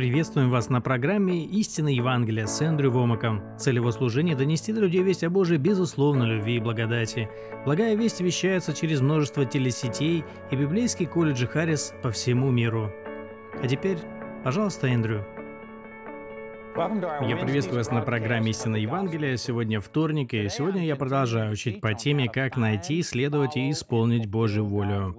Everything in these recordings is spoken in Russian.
Приветствуем вас на программе «Истина Евангелия» с Эндрю Вомаком. Цель его служения – донести до людей весть о Божьей безусловной любви и благодати. Благая весть вещается через множество телесетей и Библейский колледж Харрис по всему миру. А теперь, пожалуйста, Эндрю, я приветствую вас на программе «Истина Евангелия». Сегодня вторник, и сегодня я продолжаю учить по теме «Как найти, следовать и исполнить Божью волю».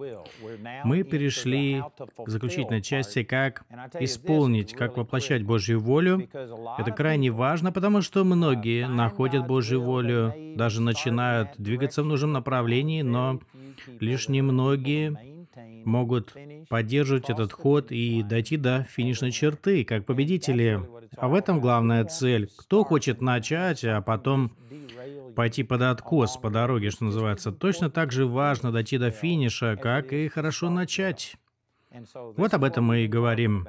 Мы перешли к заключительной части «Как исполнить, как воплощать Божью волю». Это крайне важно, потому что многие находят Божью волю, даже начинают двигаться в нужном направлении, но лишь немногие могут поддерживать этот ход и дойти до финишной черты, как победители. А в этом главная цель. Кто хочет начать, а потом пойти под откос по дороге, что называется. Точно так же важно дойти до финиша, как и хорошо начать. Вот об этом мы и говорим.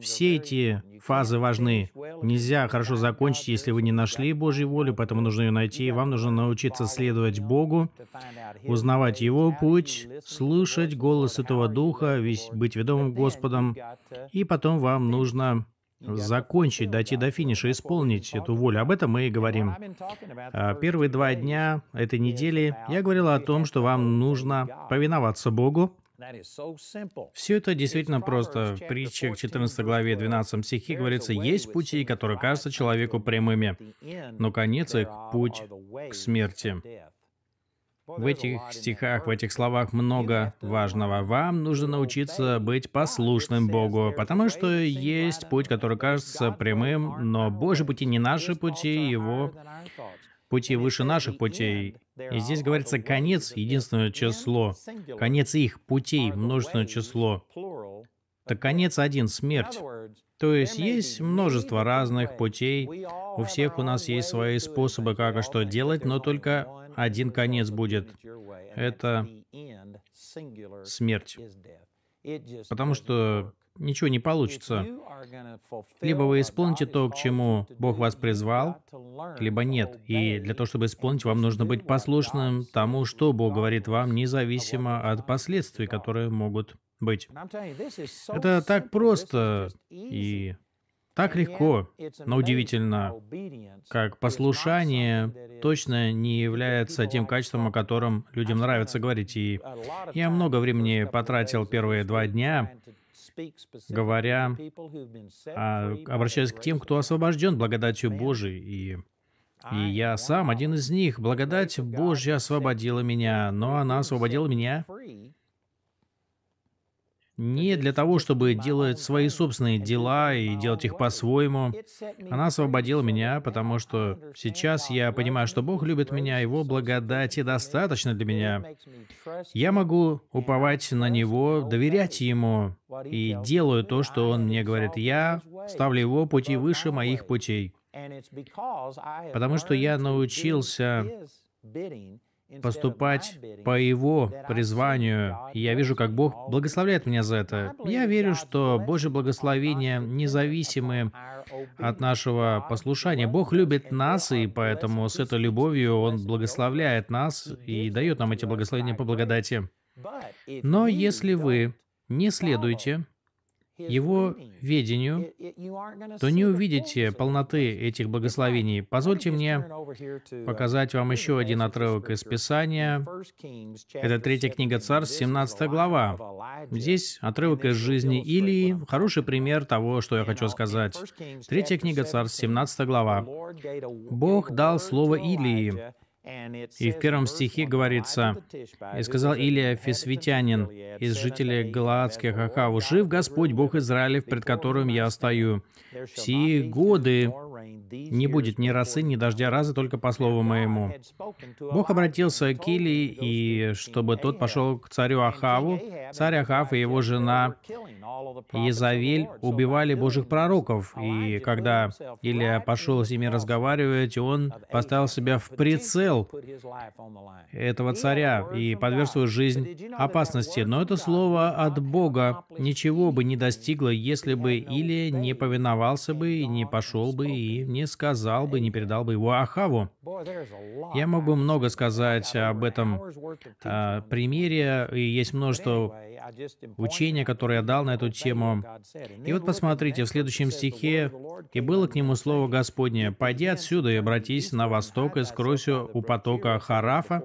Все эти фазы важны. Нельзя хорошо закончить, если вы не нашли Божью волю, поэтому нужно ее найти. вам нужно научиться следовать Богу, узнавать Его путь, слышать голос Святого Духа, быть ведомым Господом. И потом вам нужно закончить, дойти до финиша, исполнить эту волю. Об этом мы и говорим. А, первые два дня этой недели я говорил о том, что вам нужно повиноваться Богу, все это действительно просто. В притчах 14 главе 12 стихе говорится, «Есть пути, которые кажутся человеку прямыми, но конец их – путь к смерти». В этих стихах, в этих словах много важного. Вам нужно научиться быть послушным Богу, потому что есть путь, который кажется прямым, но Божьи пути не наши пути, Его путей выше наших путей. И здесь говорится конец, единственное число. Конец их путей, множественное число. Так конец один, смерть. То есть есть множество разных путей. У всех у нас есть свои способы, как и что делать, но только один конец будет. Это смерть. Потому что ничего не получится. Либо вы исполните то, к чему Бог вас призвал, либо нет. И для того, чтобы исполнить, вам нужно быть послушным тому, что Бог говорит вам, независимо от последствий, которые могут быть. Это так просто и так легко, но удивительно, как послушание точно не является тем качеством, о котором людям нравится говорить. И я много времени потратил первые два дня говоря, а, обращаясь к тем, кто освобожден благодатью Божией. И, и я сам один из них. Благодать Божья освободила меня, но она освободила меня не для того, чтобы делать свои собственные дела и делать их по-своему. Она освободила меня, потому что сейчас я понимаю, что Бог любит меня, Его благодати достаточно для меня. Я могу уповать на Него, доверять Ему и делаю то, что Он мне говорит. Я ставлю Его пути выше моих путей, потому что я научился поступать по Его призванию. И я вижу, как Бог благословляет меня за это. Я верю, что Божье благословения независимы от нашего послушания. Бог любит нас, и поэтому с этой любовью Он благословляет нас и дает нам эти благословения по благодати. Но если вы не следуете его ведению, то не увидите полноты этих благословений. Позвольте мне uh, показать вам еще один отрывок из Писания. Это третья книга Царств, 17 глава. Здесь отрывок из жизни Илии, хороший пример того, что я uh, хочу сказать. Третья книга Царств, 17 глава. «Бог дал слово Илии, и в первом стихе говорится, «И сказал Илия Фисвитянин, из жителей Галаадских Ахаву, «Жив Господь Бог Израилев, пред которым я стою. Все годы не будет ни росы, ни дождя разы, только по слову моему». Бог обратился к Илии, и чтобы тот пошел к царю Ахаву, царь Ахав и его жена Иезавель убивали божьих пророков, и когда Илья пошел с ними разговаривать, он поставил себя в прицел этого царя и подверг свою жизнь опасности. Но это слово от Бога ничего бы не достигло, если бы Илия не повиновался бы и не пошел бы и не сказал бы, не передал бы его Ахаву. Я мог бы много сказать об этом а, примере, и есть множество учения, которые я дал на эту тему. И вот посмотрите, в следующем стихе «И было к нему слово Господне, пойди отсюда и обратись на восток и скройся у потока Харафа,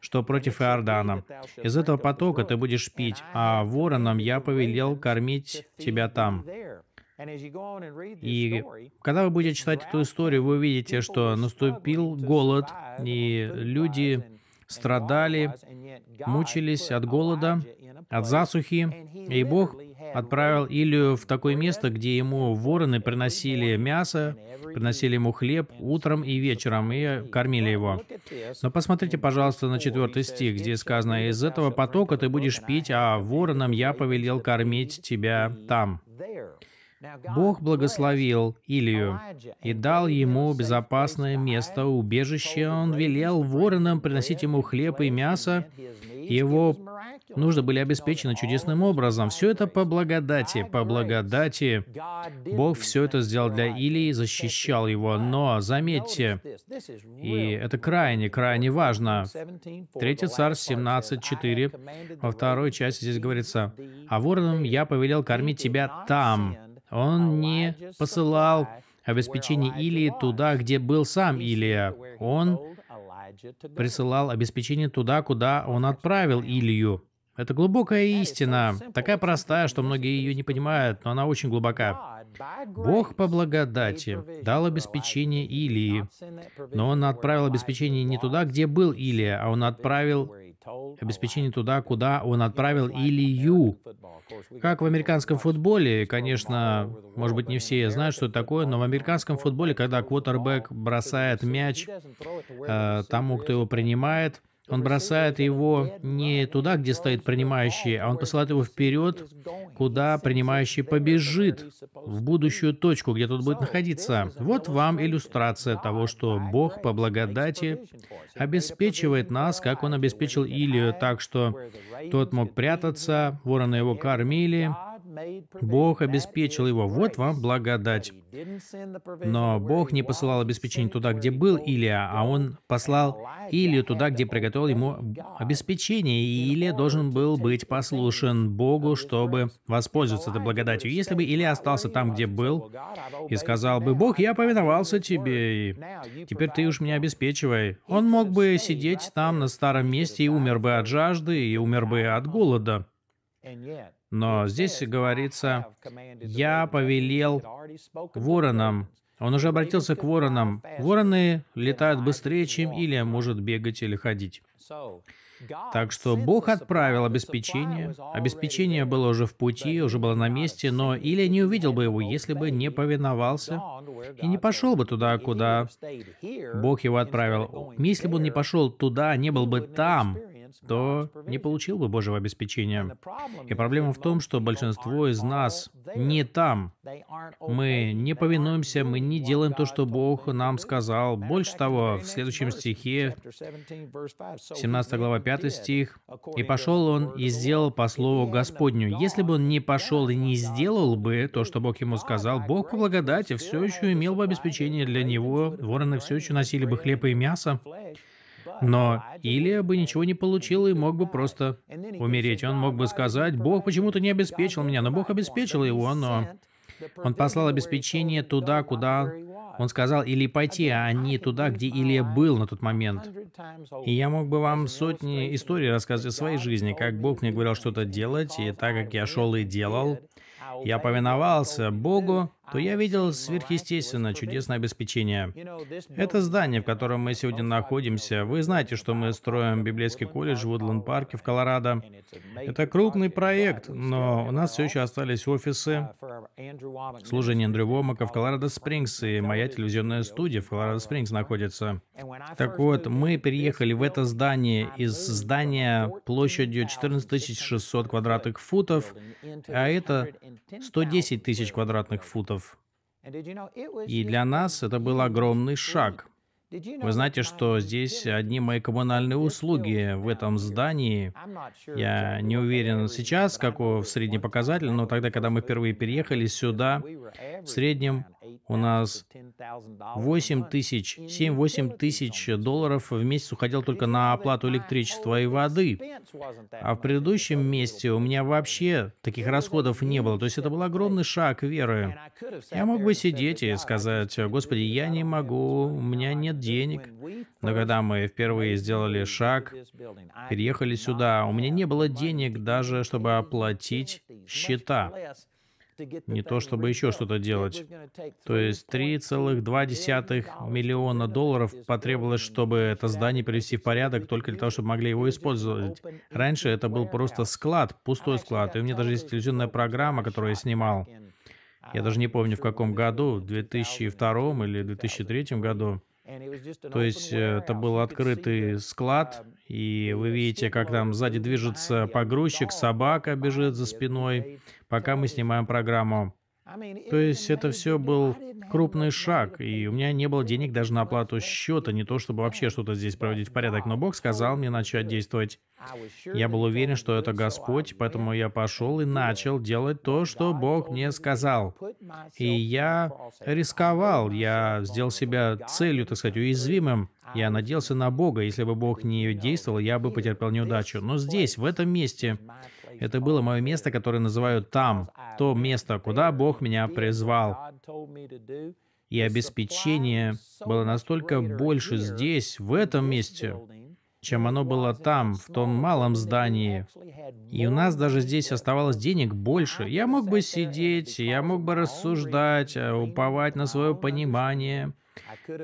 что против Иордана. Из этого потока ты будешь пить, а Вороном я повелел кормить тебя там». И когда вы будете читать эту историю, вы увидите, что наступил голод, и люди страдали, мучились от голода, от засухи, и Бог отправил Илию в такое место, где ему вороны приносили мясо, приносили ему хлеб утром и вечером, и кормили его. Но посмотрите, пожалуйста, на четвертый стих, где сказано, «Из этого потока ты будешь пить, а воронам я повелел кормить тебя там». Бог благословил Илию и дал ему безопасное место, убежище. Он велел воронам приносить ему хлеб и мясо, его нужды были обеспечены чудесным образом. Все это по благодати, по благодати. Бог все это сделал для Илии, защищал его. Но заметьте, и это крайне, крайне важно. 3 царь 17.4, во второй части здесь говорится, «А вороном я повелел кормить тебя там». Он не посылал обеспечение Илии туда, где был сам Илия. Он присылал обеспечение туда, куда он отправил Илью. Это глубокая истина, такая простая, что многие ее не понимают, но она очень глубока. Бог по благодати дал обеспечение Илии, но он отправил обеспечение не туда, где был Илия, а он отправил обеспечение туда, куда он отправил Илью. Как в американском футболе, конечно, может быть, не все знают, что это такое, но в американском футболе, когда квотербек бросает мяч э, тому, кто его принимает, он бросает его не туда, где стоит принимающий, а он посылает его вперед, куда принимающий побежит, в будущую точку, где тот будет находиться. Вот вам иллюстрация того, что Бог по благодати обеспечивает нас, как Он обеспечил Илию, так что тот мог прятаться, вороны его кормили, Бог обеспечил его. Вот вам благодать. Но Бог не посылал обеспечение туда, где был Илия, а Он послал Илию туда, где приготовил ему обеспечение. И Илия должен был быть послушен Богу, чтобы воспользоваться этой благодатью. Если бы Илия остался там, где был, и сказал бы, «Бог, я повиновался тебе, и теперь ты уж меня обеспечивай», он мог бы сидеть там на старом месте и умер бы от жажды, и умер бы от голода. Но здесь говорится, «Я повелел воронам». Он уже обратился к воронам. Вороны летают быстрее, чем Илия может бегать или ходить. Так что Бог отправил обеспечение. Обеспечение было уже в пути, уже было на месте, но Илия не увидел бы его, если бы не повиновался и не пошел бы туда, куда Бог его отправил. Если бы он не пошел туда, не был бы там, то не получил бы Божьего обеспечения. И проблема в том, что большинство из нас не там. Мы не повинуемся, мы не делаем то, что Бог нам сказал. Больше того, в следующем стихе, 17 глава 5 стих, «И пошел он и сделал по слову Господню». Если бы он не пошел и не сделал бы то, что Бог ему сказал, Бог по благодати все еще имел бы обеспечение для него, вороны все еще носили бы хлеб и мясо, но Илия бы ничего не получил и мог бы просто умереть. Он мог бы сказать, Бог почему-то не обеспечил меня, но Бог обеспечил его, но он послал обеспечение туда, куда он сказал или пойти, а не туда, где Илия был на тот момент. И я мог бы вам сотни историй рассказывать о своей жизни, как Бог мне говорил что-то делать, и так как я шел и делал, я повиновался Богу, то я видел сверхъестественное чудесное обеспечение. Это здание, в котором мы сегодня находимся. Вы знаете, что мы строим библейский колледж в Удланд-парке в Колорадо. Это крупный проект, но у нас все еще остались офисы служения Андрю Вомака в Колорадо-Спрингс, и моя телевизионная студия в Колорадо-Спрингс находится. Так вот, мы переехали в это здание из здания площадью 14 600 квадратных футов, а это 110 тысяч квадратных футов долларов. И для нас это был огромный шаг. Вы знаете, что здесь одни мои коммунальные услуги в этом здании. Я не уверен сейчас, какой в средний показатель, но тогда, когда мы впервые переехали сюда, в среднем у нас 8 тысяч, 7-8 тысяч долларов в месяц уходил только на оплату электричества и воды. А в предыдущем месте у меня вообще таких расходов не было. То есть это был огромный шаг веры. Я мог бы сидеть и сказать, «Господи, я не могу, у меня нет денег». Но когда мы впервые сделали шаг, переехали сюда, у меня не было денег даже, чтобы оплатить счета не то чтобы еще что-то делать. То есть 3,2 миллиона долларов потребовалось, чтобы это здание привести в порядок, только для того, чтобы могли его использовать. Раньше это был просто склад, пустой склад. И у меня даже есть телевизионная программа, которую я снимал. Я даже не um, помню, в каком году, в 2002 или 2003 году. То есть э, это был открытый склад, и вы видите, как там сзади движется погрузчик, собака бежит за спиной, пока мы снимаем программу. То есть это все был крупный шаг, и у меня не было денег даже на оплату счета, не то чтобы вообще что-то здесь проводить в порядок, но Бог сказал мне начать действовать. Я был уверен, что это Господь, поэтому я пошел и начал делать то, что Бог мне сказал. И я рисковал, я сделал себя целью, так сказать, уязвимым. Я надеялся на Бога, если бы Бог не действовал, я бы потерпел неудачу. Но здесь, в этом месте, это было мое место, которое называют там, то место, куда Бог меня призвал. И обеспечение было настолько больше здесь, в этом месте, чем оно было там, в том малом здании. И у нас даже здесь оставалось денег больше. Я мог бы сидеть, я мог бы рассуждать, э, уповать на свое понимание.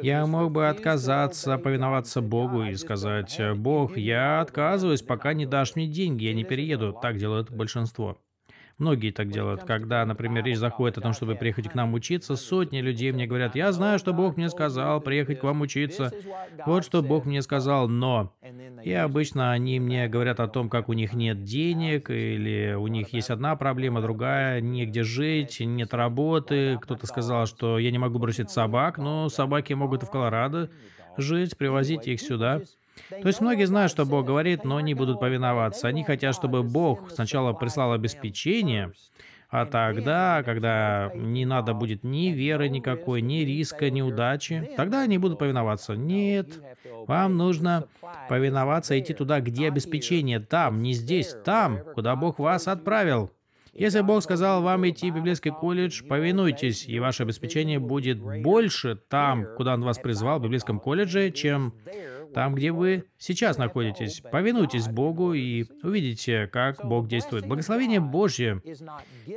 Я мог бы отказаться, повиноваться Богу и сказать, «Бог, я отказываюсь, пока не дашь мне деньги, я не перееду». Так делает большинство. Многие так делают. Когда, например, речь заходит о том, чтобы приехать к нам учиться, сотни людей мне говорят, я знаю, что Бог мне сказал приехать к вам учиться. Вот что Бог мне сказал, но... И обычно они мне говорят о том, как у них нет денег, или у них есть одна проблема, другая, негде жить, нет работы. Кто-то сказал, что я не могу бросить собак, но собаки могут в Колорадо жить, привозить их сюда. То есть многие знают, что Бог говорит, но не будут повиноваться. Они хотят, чтобы Бог сначала прислал обеспечение, а тогда, когда не надо будет ни веры никакой, ни риска, ни удачи, тогда они будут повиноваться. Нет, вам нужно повиноваться, идти туда, где обеспечение. Там, не здесь, там, куда Бог вас отправил. Если Бог сказал вам идти в библейский колледж, повинуйтесь, и ваше обеспечение будет больше там, куда Он вас призвал, в библейском колледже, чем там, где вы сейчас находитесь. Повинуйтесь Богу и увидите, как Бог действует. Благословение Божье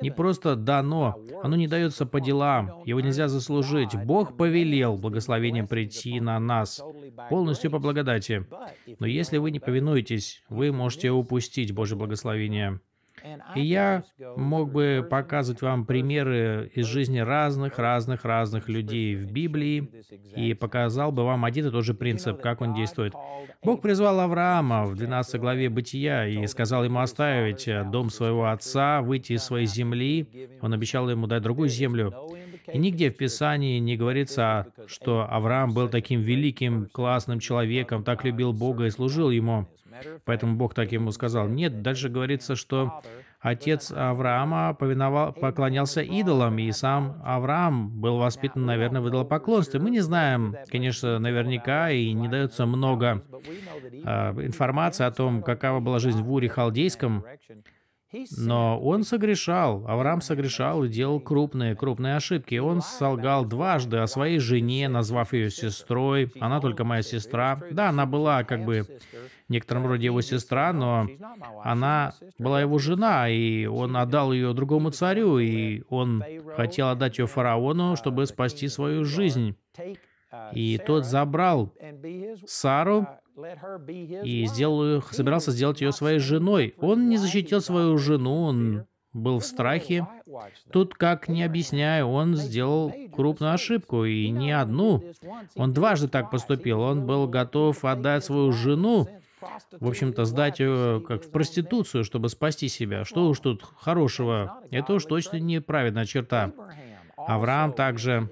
не просто дано, оно не дается по делам, его нельзя заслужить. Бог повелел благословением прийти на нас, полностью по благодати. Но если вы не повинуетесь, вы можете упустить Божье благословение. И я мог бы показывать вам примеры из жизни разных, разных, разных людей в Библии и показал бы вам один и тот же принцип, как он действует. Бог призвал Авраама в 12 главе Бытия и сказал ему оставить э, дом своего отца, выйти из своей земли. Он обещал ему дать другую землю. И нигде в Писании не говорится, что Авраам был таким великим, классным человеком, так любил Бога и служил Ему. Поэтому Бог так ему сказал. Нет, дальше говорится, что отец Авраама повиновал, поклонялся идолам, и сам Авраам был воспитан, наверное, в идолопоклонстве. Мы не знаем, конечно, наверняка, и не дается много э, информации о том, какова была жизнь в Уре Халдейском, но он согрешал, Авраам согрешал и делал крупные, крупные ошибки. Он солгал дважды о своей жене, назвав ее сестрой. Она только моя сестра. Да, она была как бы в некотором роде его сестра, но она была его жена, и он отдал ее другому царю, и он хотел отдать ее фараону, uh, чтобы спасти свою жизнь. Uh, и тот забрал Сару, uh, и сделаю, собирался сделать ее своей женой. Он не защитил свою жену, он был в страхе. Тут, как не объясняю, он сделал крупную ошибку, и не одну. Он дважды так поступил. Он был готов отдать свою жену, в общем-то, сдать ее как в проституцию, чтобы спасти себя. Что уж тут хорошего? Это уж точно неправедная черта. Авраам также,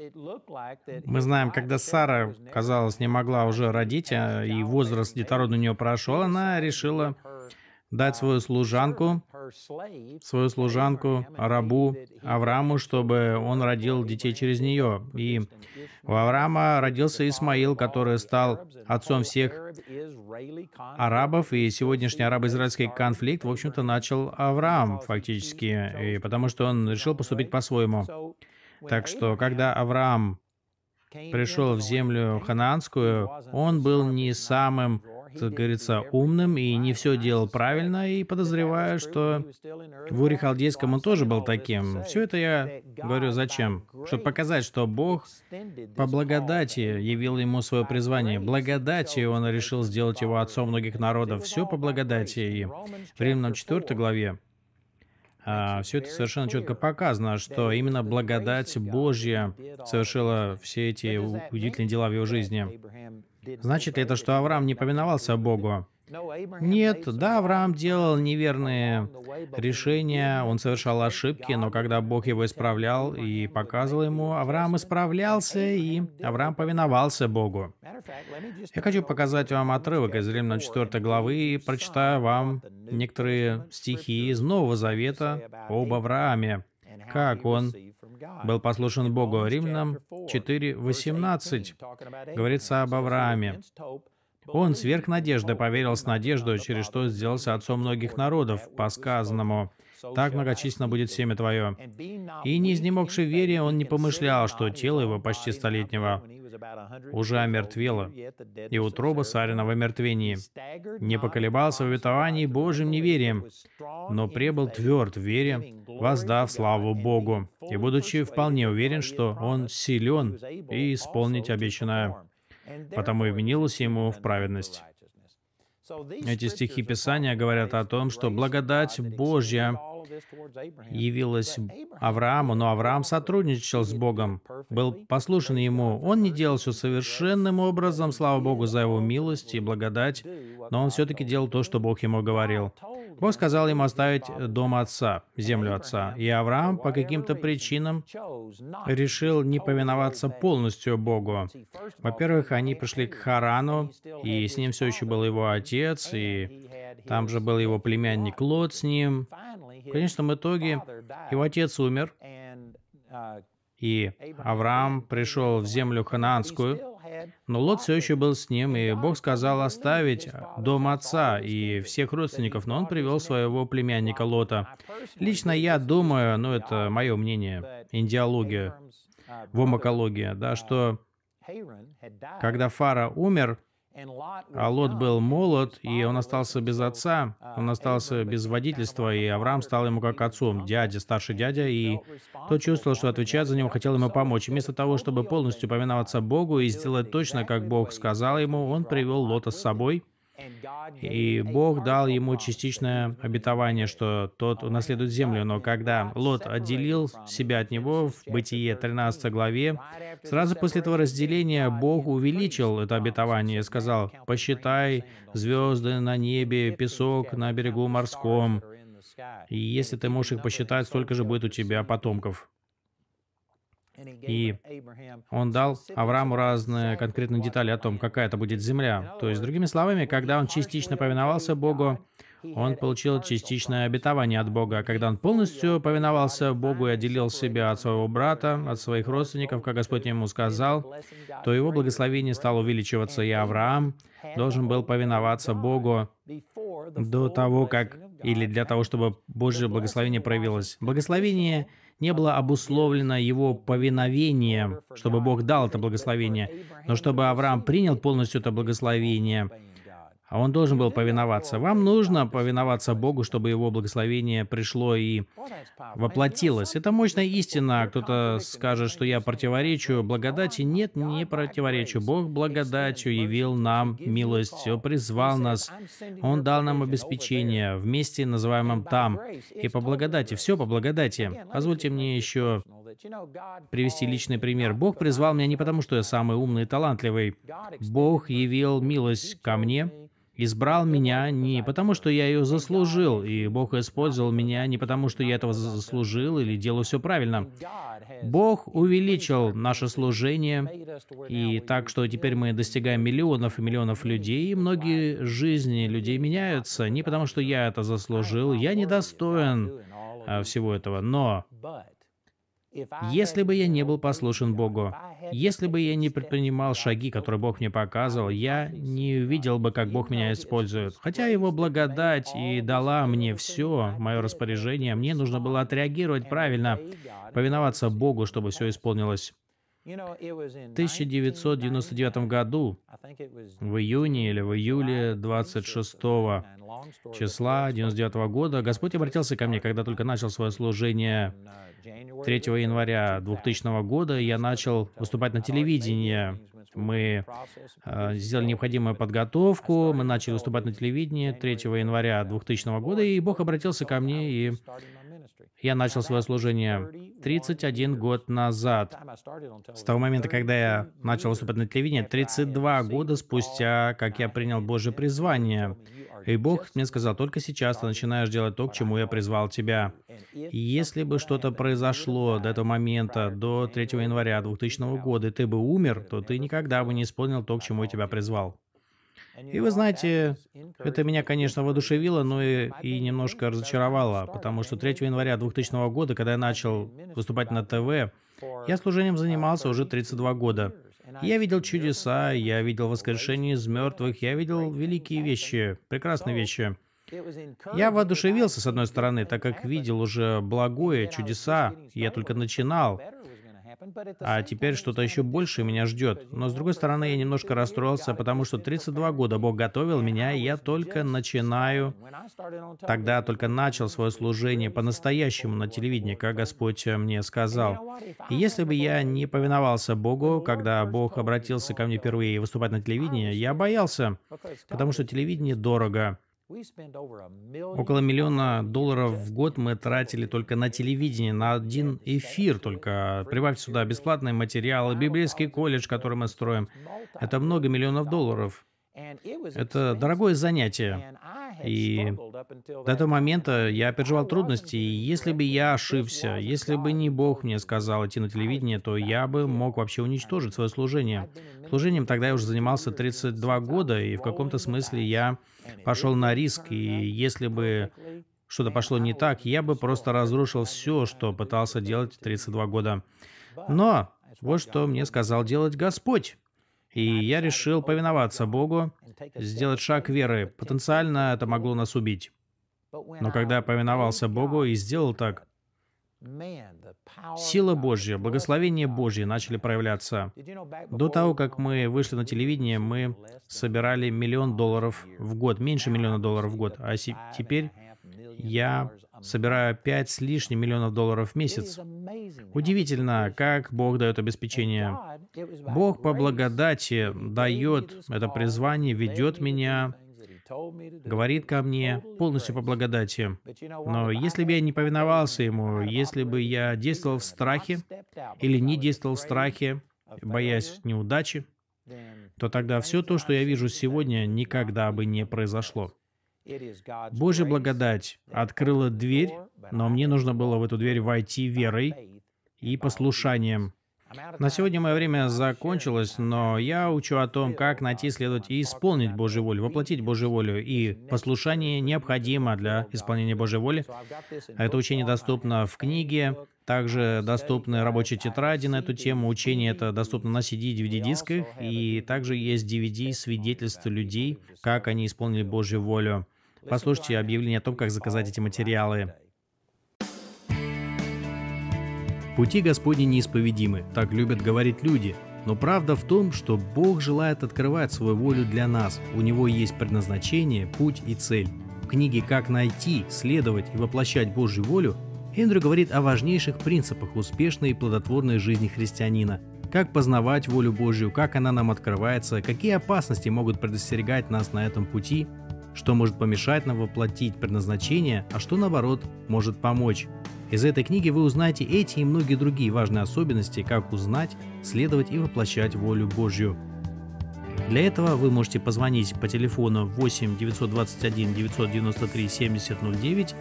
мы знаем, когда Сара, казалось, не могла уже родить, а, и возраст детородный у нее прошел, она решила дать uh, свою служанку, свою служанку, рабу Аврааму, чтобы он родил детей через нее. И у Авраама родился Исмаил, который стал отцом всех арабов, и сегодняшний арабо-израильский конфликт, в общем-то, начал Авраам фактически, и потому что он решил поступить по-своему. Так что, когда Авраам пришел в землю ханаанскую, он был не самым, как говорится, умным и не все делал правильно, и подозреваю, что в Уре Халдейском он тоже был таким. Все это я говорю зачем? Чтобы показать, что Бог по благодати явил ему свое призвание. Благодати он решил сделать его отцом многих народов. Все по благодати. И в Римлянам 4 главе а, все это совершенно четко показано, что именно благодать Божья совершила все эти удивительные дела в его жизни. Значит ли это, что Авраам не повиновался Богу? Нет, да, Авраам делал неверные решения, он совершал ошибки, но когда Бог его исправлял и показывал ему, Авраам исправлялся, и Авраам повиновался Богу. Я хочу показать вам отрывок из Римлян 4 главы и прочитаю вам некоторые стихи из Нового Завета об Аврааме, как он был послушен Богу. Римлянам 4.18 говорится об Аврааме. Он сверх надежды поверил с надеждой, через что сделался отцом многих народов, по сказанному так многочисленно будет семя твое. И не изнемогший вере, он не помышлял, что тело его почти столетнего уже омертвело, и утроба Сарина в омертвении. Не поколебался в обетовании Божьим неверием, но пребыл тверд в вере, воздав славу Богу, и будучи вполне уверен, что он силен и исполнить обещанное потому и вменилось ему в праведность. Эти стихи Писания говорят о том, что благодать Божья явилась Аврааму, но Авраам сотрудничал с Богом, был послушен Ему. Он не делал все совершенным образом, слава Богу за Его милость и благодать, но он все-таки делал то, что Бог ему говорил. Бог сказал им оставить э, дом отца, землю отца. И Авраам по каким-то причинам решил не повиноваться полностью Богу. Во-первых, они пришли к Харану, и с ним все еще был его отец, и там же был его племянник Лот с ним. В конечном итоге его отец умер, и Авраам пришел в землю ханаанскую, но Лот все еще был с ним, и Бог сказал оставить дом отца и всех родственников, но он привел своего племянника Лота. Лично я думаю, ну это мое мнение, индиология, вомакология, да, что когда Фара умер, а Лот был молод, и он остался без отца, uh, он остался без водительства, и Авраам стал ему как отцом, дядя, старший дядя, и тот чувствовал, что отвечает за него, хотел ему помочь. вместо того, чтобы полностью повиноваться Богу и сделать точно, как Бог сказал ему, он привел Лота с собой – и Бог дал ему частичное обетование, что тот унаследует землю. Но когда Лот отделил себя от него в Бытие 13 главе, сразу после этого разделения Бог увеличил это обетование и сказал, «Посчитай звезды на небе, песок на берегу морском, и если ты можешь их посчитать, столько же будет у тебя потомков». И он дал Аврааму разные конкретные детали о том, какая это будет земля. То есть, другими словами, когда он частично повиновался Богу, он получил частичное обетование от Бога. А Когда он полностью повиновался Богу и отделил себя от своего брата, от своих родственников, как Господь ему сказал, то его благословение стало увеличиваться, и Авраам должен был повиноваться Богу до того, как или для того, чтобы Божье благословение проявилось. Благословение не было обусловлено его повиновением, чтобы Бог дал это благословение, но чтобы Авраам принял полностью это благословение – а он должен был повиноваться. Вам нужно повиноваться Богу, чтобы его благословение пришло и воплотилось. Это мощная истина. Кто-то скажет, что я противоречу благодати. Нет, не противоречу. Бог благодатью явил нам милость, Он призвал нас, Он дал нам обеспечение в месте, называемом там, и по благодати. Все по благодати. Позвольте мне еще привести личный пример. Бог призвал меня не потому, что я самый умный и талантливый. Бог явил милость ко мне, избрал меня не потому, что я ее заслужил, и Бог использовал меня не потому, что я этого заслужил или делал все правильно. Бог увеличил наше служение, и так, что теперь мы достигаем миллионов и миллионов людей, и многие жизни людей меняются не потому, что я это заслужил, я недостоин а, всего этого, но если бы я не был послушен Богу, если бы я не предпринимал шаги, которые Бог мне показывал, я не увидел бы, как Бог меня использует. Хотя Его благодать и дала мне все, мое распоряжение, мне нужно было отреагировать правильно, повиноваться Богу, чтобы все исполнилось. 1999 году, в июне или в июле 26 числа 1999 года, Господь обратился ко мне, uh, когда только начал свое служение 3 uh, января 2000 года, я начал uh, выступать на телевидении. Мы э, сделали необходимую подготовку, мы начали выступать на телевидении 3 января 2000 года, и Бог обратился ко мне и я начал свое служение 31 год назад. С того момента, когда я начал выступать на телевидении, 32 года спустя, как я принял Божье призвание. И Бог мне сказал, только сейчас ты начинаешь делать то, к чему я призвал тебя. если бы что-то произошло до этого момента, до 3 января 2000 года, и ты бы умер, то ты никогда бы не исполнил то, к чему я тебя призвал. И вы знаете, это меня, конечно, воодушевило, но и, и немножко разочаровало, потому что 3 января 2000 года, когда я начал выступать на ТВ, я служением занимался уже 32 года. Я видел чудеса, я видел воскрешение из мертвых, я видел великие вещи, прекрасные вещи. Я воодушевился, с одной стороны, так как видел уже благое, чудеса, я только начинал. А теперь что-то еще больше меня ждет. Но с другой стороны, я немножко расстроился, потому что 32 года Бог готовил меня, и я только начинаю, тогда только начал свое служение по-настоящему на телевидении, как Господь мне сказал. И если бы я не повиновался Богу, когда Бог обратился ко мне впервые выступать на телевидении, я боялся, потому что телевидение дорого. Около миллиона долларов в год мы тратили только на телевидение, на один эфир только. Прибавьте сюда бесплатные материалы, библейский колледж, который мы строим. Это много миллионов долларов. Это дорогое занятие. И до этого момента я переживал трудности, и если бы я ошибся, если бы не Бог мне сказал идти на телевидение, то я бы мог вообще уничтожить свое служение. Служением тогда я уже занимался 32 года, и в каком-то смысле я пошел на риск, и если бы что-то пошло не так, я бы просто разрушил все, что пытался делать 32 года. Но вот что мне сказал делать Господь. И я решил повиноваться Богу, сделать шаг веры. Потенциально это могло нас убить. Но когда я повиновался Богу и сделал так, Сила Божья, благословение Божье начали проявляться. До того, как мы вышли на телевидение, мы собирали миллион долларов в год, меньше миллиона долларов в год. А теперь я собирая 5 с лишним миллионов долларов в месяц. Удивительно, как Бог дает обеспечение. Бог по благодати дает это призвание, ведет меня, говорит ко мне полностью по благодати. Но если бы я не повиновался ему, если бы я действовал в страхе или не действовал в страхе, боясь неудачи, то тогда все то, что я вижу сегодня, никогда бы не произошло. Божья благодать открыла дверь, но мне нужно было в эту дверь войти верой и послушанием. На сегодня мое время закончилось, но я учу о том, как найти, следовать и исполнить Божью волю, воплотить Божью волю. И послушание необходимо для исполнения Божьей воли. А это учение доступно в книге, также доступны рабочие тетради на эту тему, учение это доступно на CD и DVD-дисках, и также есть DVD свидетельства людей, как они исполнили Божью волю. Послушайте объявление о том, как заказать эти материалы. Пути Господни неисповедимы, так любят говорить люди. Но правда в том, что Бог желает открывать свою волю для нас. У Него есть предназначение, путь и цель. В книге «Как найти, следовать и воплощать Божью волю» Эндрю говорит о важнейших принципах успешной и плодотворной жизни христианина, как познавать волю Божью, как она нам открывается, какие опасности могут предостерегать нас на этом пути что может помешать нам воплотить предназначение, а что наоборот может помочь. Из этой книги вы узнаете эти и многие другие важные особенности, как узнать, следовать и воплощать волю Божью. Для этого вы можете позвонить по телефону 8 921 993 7009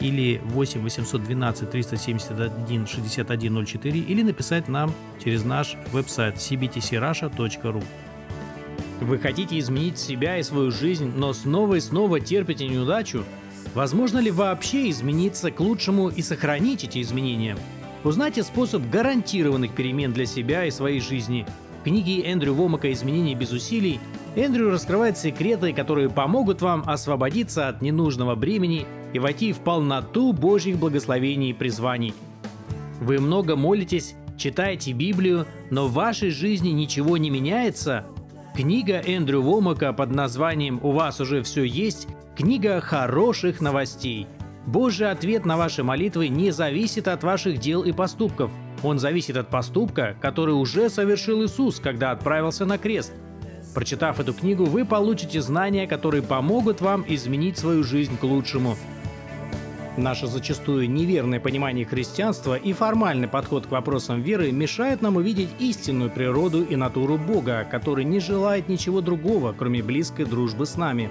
или 8 812 371 6104 или написать нам через наш веб-сайт cbtcrasha.ru. Вы хотите изменить себя и свою жизнь, но снова и снова терпите неудачу? Возможно ли вообще измениться к лучшему и сохранить эти изменения? Узнайте способ гарантированных перемен для себя и своей жизни. В книге Эндрю Вомака «Изменения без усилий» Эндрю раскрывает секреты, которые помогут вам освободиться от ненужного бремени и войти в полноту Божьих благословений и призваний. Вы много молитесь, читаете Библию, но в вашей жизни ничего не меняется – Книга Эндрю Вомака под названием «У вас уже все есть» – книга хороших новостей. Божий ответ на ваши молитвы не зависит от ваших дел и поступков. Он зависит от поступка, который уже совершил Иисус, когда отправился на крест. Прочитав эту книгу, вы получите знания, которые помогут вам изменить свою жизнь к лучшему – Наше зачастую неверное понимание христианства и формальный подход к вопросам веры мешает нам увидеть истинную природу и натуру Бога, который не желает ничего другого, кроме близкой дружбы с нами.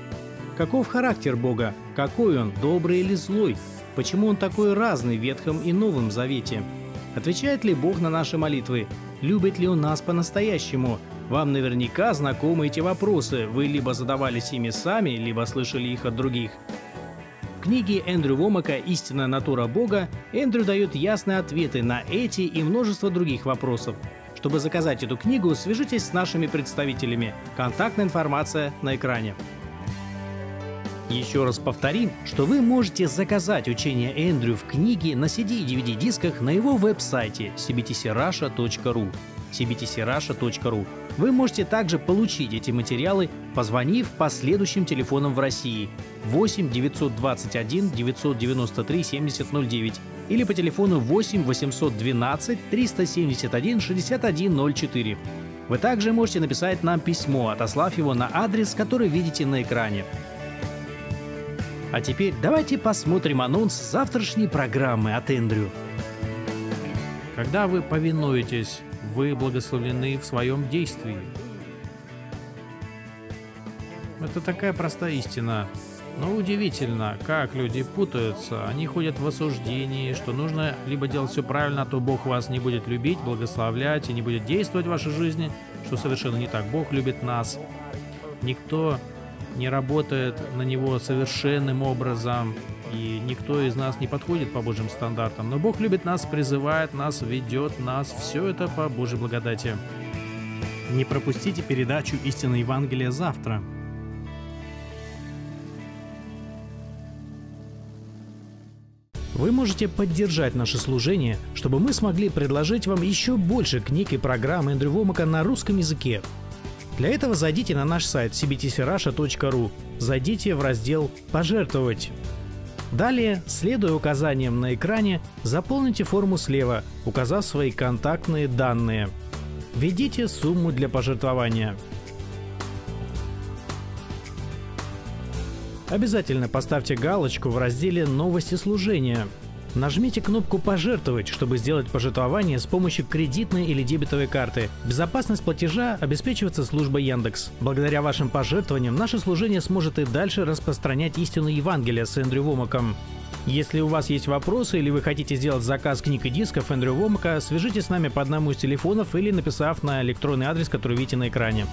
Каков характер Бога? Какой он, добрый или злой? Почему он такой разный в Ветхом и Новом Завете? Отвечает ли Бог на наши молитвы? Любит ли Он нас по-настоящему? Вам наверняка знакомы эти вопросы, вы либо задавались ими сами, либо слышали их от других книге Эндрю Вомака «Истинная натура Бога» Эндрю дает ясные ответы на эти и множество других вопросов. Чтобы заказать эту книгу, свяжитесь с нашими представителями. Контактная информация на экране. Еще раз повторим, что вы можете заказать учение Эндрю в книге на CD и DVD-дисках на его веб-сайте cbtcrasha.ru cbtcrasha.ru вы можете также получить эти материалы, позвонив по следующим телефонам в России 8 921 993 7009 или по телефону 8 812 371 6104. Вы также можете написать нам письмо, отослав его на адрес, который видите на экране. А теперь давайте посмотрим анонс завтрашней программы от Эндрю. Когда вы повинуетесь вы благословлены в своем действии. Это такая простая истина. Но удивительно, как люди путаются. Они ходят в осуждении, что нужно либо делать все правильно, а то Бог вас не будет любить, благословлять и не будет действовать в вашей жизни, что совершенно не так. Бог любит нас. Никто не работает на него совершенным образом и никто из нас не подходит по Божьим стандартам, но Бог любит нас, призывает нас, ведет нас. Все это по Божьей благодати. Не пропустите передачу «Истина Евангелия» завтра. Вы можете поддержать наше служение, чтобы мы смогли предложить вам еще больше книг и программ Эндрю Вомака на русском языке. Для этого зайдите на наш сайт cbtcrasha.ru, зайдите в раздел «Пожертвовать». Далее, следуя указаниям на экране, заполните форму слева, указав свои контактные данные. Введите сумму для пожертвования. Обязательно поставьте галочку в разделе «Новости служения», Нажмите кнопку «Пожертвовать», чтобы сделать пожертвование с помощью кредитной или дебетовой карты. Безопасность платежа обеспечивается службой Яндекс. Благодаря вашим пожертвованиям наше служение сможет и дальше распространять истину Евангелия с Эндрю Вомаком. Если у вас есть вопросы или вы хотите сделать заказ книг и дисков Эндрю Вомака, свяжитесь с нами по одному из телефонов или написав на электронный адрес, который видите на экране.